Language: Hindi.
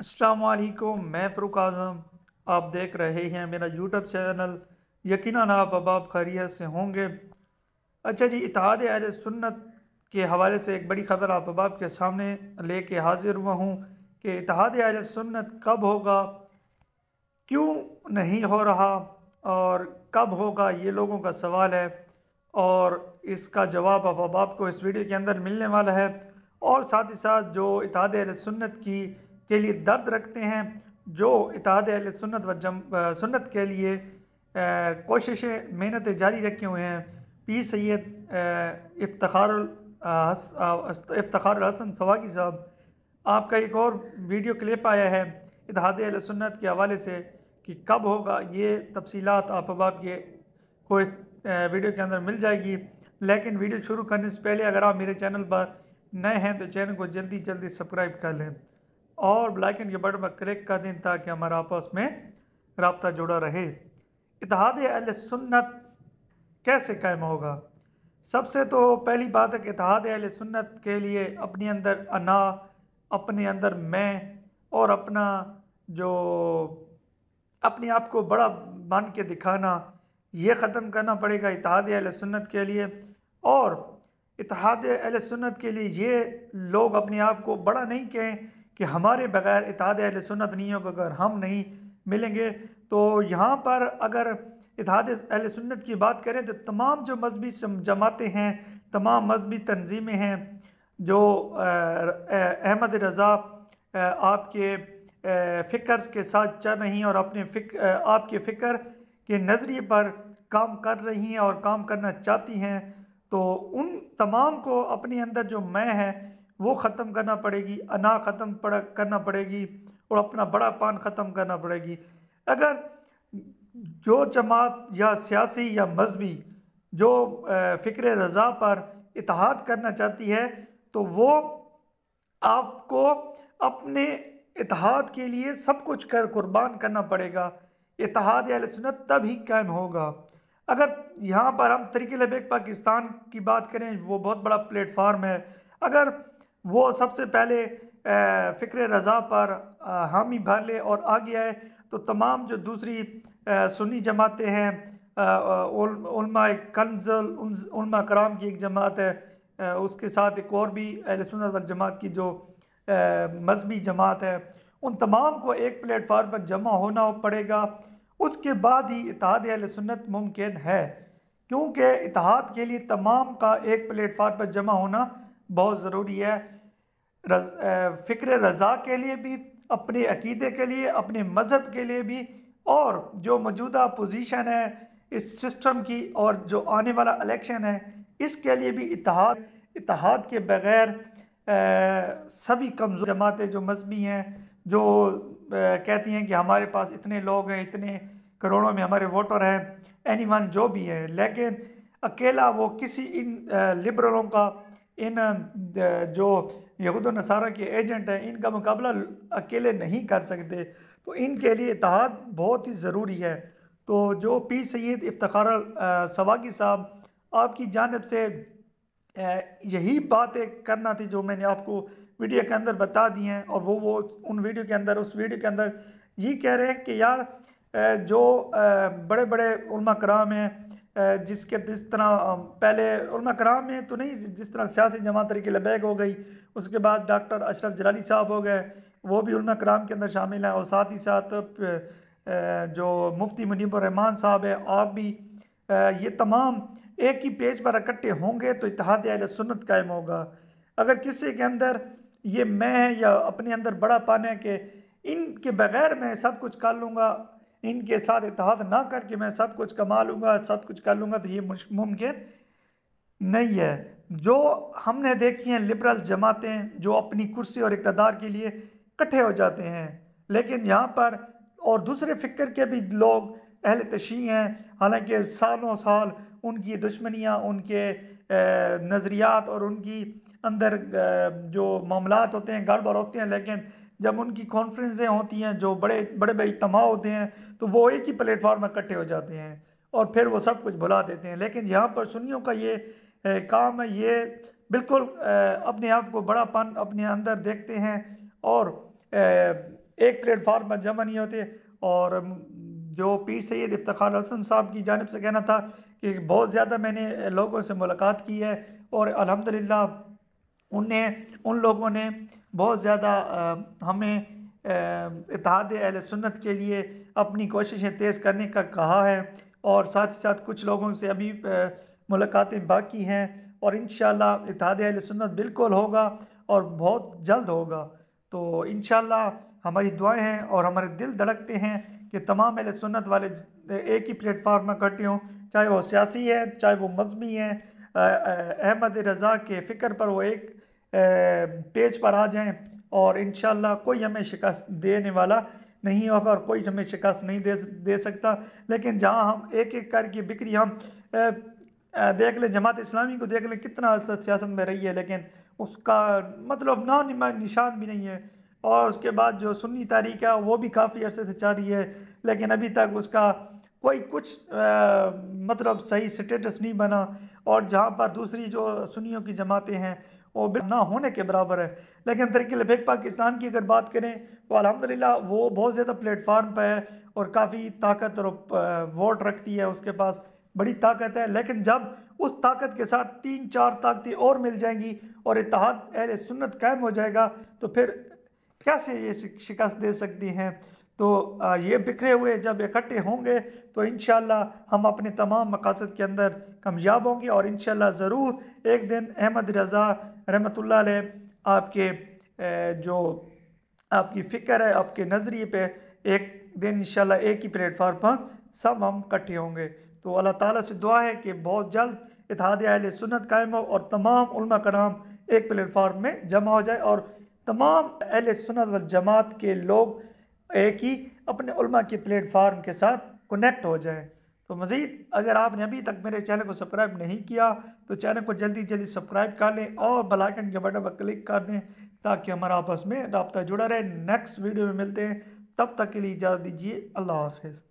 असलकुम मैं फ़रूक आज़म आप देख रहे हैं मेरा यूट्यूब चैनल यकीन आप आप खैरियत से होंगे अच्छा जी इतिहाद अहल सुन्नत के हवाले से एक बड़ी ख़बर आप अबाप के सामने ले कर हाज़िर हुआ हूँ कि इतिहाद अहल सुन्नत कब होगा क्यों नहीं हो रहा और कब होगा ये लोगों का सवाल है और इसका जवाब आप अबाब को इस वीडियो के अंदर मिलने वाला है और साथ ही साथ जो इतिहाद अहल सुन्नत की के लिए दर्द रखते हैं जो इतिहाद अहल सुन्नत व जम सुन्नत के लिए कोशिशें मेहनतें जारी रखे हुए हैं पी सैद इफ्तार इफ्तार हसन सवागी साहब आपका एक और वीडियो क्लिप आया है इतिहाद अहल सुन्नत के हवाले से कि कब होगा ये तफसी आप अब आपके को इस वीडियो के अंदर मिल जाएगी लेकिन वीडियो शुरू करने से पहले अगर आप मेरे चैनल पर नए हैं तो चैनल को जल्दी जल्दी सब्सक्राइब कर लें और ब्लैक एंड के बटन पर क्लिक कर दें ताकि हमारा आपस में रबता जुड़ा रहे इतिहाद अहल सुन्नत कैसे कायम होगा सबसे तो पहली बात है कि इतिहाद अहल सुन्नत के लिए अपने अंदर अना अपने अंदर मैं और अपना जो अपने आप को बड़ा मान के दिखाना ये ख़त्म करना पड़ेगा इतिहाद अहल सुन्नत के लिए और इतिहाद अहल सुन्नत के लिए ये लोग अपने आप को बड़ा नहीं कहें कि हमारे बग़ैर इतिहाद अहल सुन्नत नहीं होगा अगर हम नहीं मिलेंगे तो यहाँ पर अगर इतिहाद अहल सुन्नत की बात करें तो तमाम जो मजहबी जमातें हैं तमाम मजहबी तनजीमें हैं जो अहमद रज़ा आपके फ़िक्र के साथ चल रही हैं और अपने फिक आपके फ़िक्र के नज़रिए पर काम कर रही हैं और काम करना चाहती हैं तो उन तमाम को अपने अंदर जो मैं है वो ख़त्म करना पड़ेगी अना ख़त्म पड़ करना पड़ेगी और अपना बड़ा पान ख़त्म करना पड़ेगी अगर जो जमात या सियासी या मजहबी जो फ़िक्र रज़ा पर इतिहाद करना चाहती है तो वो आपको अपने इतिहाद के लिए सब कुछ कर कुर्बान करना पड़ेगा इतिहाद सुनत तब ही कायम होगा अगर यहाँ पर हम तरीके लबेक पाकिस्तान की बात करें वो बहुत बड़ा प्लेटफार्म है अगर वो सबसे पहले फ़िक्र रज़ा पर हामी भर ले और आ गया है तो तमाम जो दूसरी सुनी जमातें हैं कन्ज़ल कराम की एक जमात है उसके साथ एक और भी अहल सुन्नत जमात की जो मजहबी जमात है उन तमाम को एक प्लेटफार्म पर जमा होना पड़ेगा उसके बाद ही इतिहाद अहल सुन्नत मुमकिन है क्योंकि इतिहाद के लिए तमाम का एक प्लेटफार्म पर जमा होना बहुत ज़रूरी है रज, फ़िक्र रज़ा के लिए भी अपने अकीदे के लिए अपने मज़हब के लिए भी और जो मौजूदा पोजीशन है इस सिस्टम की और जो आने वाला इलेक्शन है इसके लिए भी इतिहाद इतिहाद के बग़ैर सभी कमज़ोर जमातें जो मजहबी हैं जो आ, कहती हैं कि हमारे पास इतने लोग हैं इतने करोड़ों में हमारे वोटर हैं एनीवन जो भी है लेकिन अकेला वो किसी इन लिबरलों का इन जो यहूद नसारा के एजेंट हैं इनका मुकाबला अकेले नहीं कर सकते तो इनके लिए इतिहाद बहुत ही ज़रूरी है तो जो पीर सैद इफ्तार सवागी साहब आपकी जानब से यही बातें करना थी जो मैंने आपको वीडियो के अंदर बता दी हैं और वो वो उन वीडियो के अंदर उस वीडियो के अंदर ये कह रहे हैं कि यार जो बड़े बड़े उलमा कराम हैं जिसके जिस तरह पहले कराम में तो नहीं जिस तरह सियासी जमात तरीके लबैग हो गई उसके बाद डॉक्टर अशरफ जलाली साहब हो गए वो भी कराम के अंदर शामिल हैं और साथ ही साथ जो मुफ्ती रहमान साहब हैं आप भी ये तमाम एक ही पेज पर इकट्ठे होंगे तो इतिहाद अल सुन्नत कायम होगा अगर किसी के अंदर ये मैं है या अपने अंदर बड़ा पान है कि इनके बगैर मैं सब कुछ कर लूँगा इनके साथ इतिहाद ना करके मैं सब कुछ कमा लूँगा सब कुछ कर लूँगा तो ये मुमकिन नहीं है जो हमने देखी हैं लिबरल जमातें जो अपनी कुर्सी और इकतदार के लिए इकट्ठे हो जाते हैं लेकिन यहाँ पर और दूसरे फ़िक्र के भी लोग अहल तशी हैं हालांकि सालों साल उनकी दुश्मनियाँ उनके नज़रियात और उनकी अंदर जो मामला होते हैं गड़बड़ होते हैं लेकिन जब उनकी कॉन्फ्रेंसें होती हैं जो बड़े बड़े बड़े इतमा होते हैं तो वो एक ही प्लेटफॉर्म में इकट्ठे हो जाते हैं और फिर वो सब कुछ भुला देते हैं लेकिन यहाँ पर सुनियों का ये ए, काम है ये बिल्कुल ए, अपने आप को बड़ापन अपने अंदर देखते हैं और ए, एक प्लेटफार्म पर जमा नहीं होते और जो पीर सैद इफ्तार हसन साहब की जानब से कहना था कि बहुत ज़्यादा मैंने लोगों से मुलाकात की है और अलहमदिल्ला उन्हें उन लोगों ने बहुत ज़्यादा हमें इतिहाद अहल सुन्नत के लिए अपनी कोशिशें तेज़ करने का कहा है और साथ ही साथ कुछ लोगों से अभी मुलाकातें बाकी हैं और इन इतिहाद अहल सुन्नत बिल्कुल होगा और बहुत जल्द होगा तो इन हमारी दुआएं हैं और हमारे दिल धड़कते हैं कि तमाम अहल सुन्नत वाले एक ही प्लेटफार्म में इकट्ठे हों चाहे वो सियासी है चाहे वो मजहबी हैं अहमद रज़ा के फ़िक्र पर वो एक पेज पर आ जाएं और इन कोई हमें शिकस्त देने वाला नहीं होगा और कोई हमें शिकस्त नहीं दे दे सकता लेकिन जहां हम एक एक करके बिक्री हम देख लें जमात इस्लामी को देख लें कितना असद सियासत में रही है लेकिन उसका मतलब ना निशान भी नहीं है और उसके बाद जो सुन्नी तारीख है वो भी काफ़ी अरसे से चल रही है लेकिन अभी तक उसका कोई कुछ आ, मतलब सही स्टेटस नहीं बना और जहाँ पर दूसरी जो सुनियों की जमातें हैं और ना होने के बराबर है लेकिन तरीके लबैक पाकिस्तान की अगर बात करें तो अलहमदिल्ला वो बहुत ज़्यादा प्लेटफार्म पर है और काफ़ी ताकत और वोट रखती है उसके पास बड़ी ताकत है लेकिन जब उस ताकत के साथ तीन चार ताकतें और मिल जाएंगी और इतिहाद अहल सुन्नत कायम हो जाएगा तो फिर कैसे ये शिकस्त दे सकती हैं तो ये बिखरे हुए जब इकट्ठे होंगे तो इन हम अपने तमाम मकासद के अंदर कामयाब होंगे और इन ज़रूर एक दिन अहमद रज़ा रहमत आपके जो आपकी फ़िक्र है आपके नज़रिए पे एक दिन इन एक ही प्लेटफार्म पर सब हम इकट्ठे होंगे तो अल्लाह ताला से दुआ है कि बहुत जल्द इतिहाद अहल सुन्नत कायम हो और तमाम उलमा कराम एक प्लेटफार्म में जमा हो जाए और तमाम अहल सुन्नत व जमात के लोग एक ही अपने उलमा के प्लेटफार्म के साथ कनेक्ट हो जाए तो मज़ीद अगर आपने अभी तक मेरे चैनल को सब्सक्राइब नहीं किया तो चैनल को जल्दी जल्दी सब्सक्राइब कर लें और बलाइकन के बटन पर क्लिक कर दें ताकि हमारा आपस में रबता जुड़ा रहे नेक्स्ट वीडियो में मिलते हैं तब तक के लिए इजाज़त दीजिए अल्लाह हाफिज़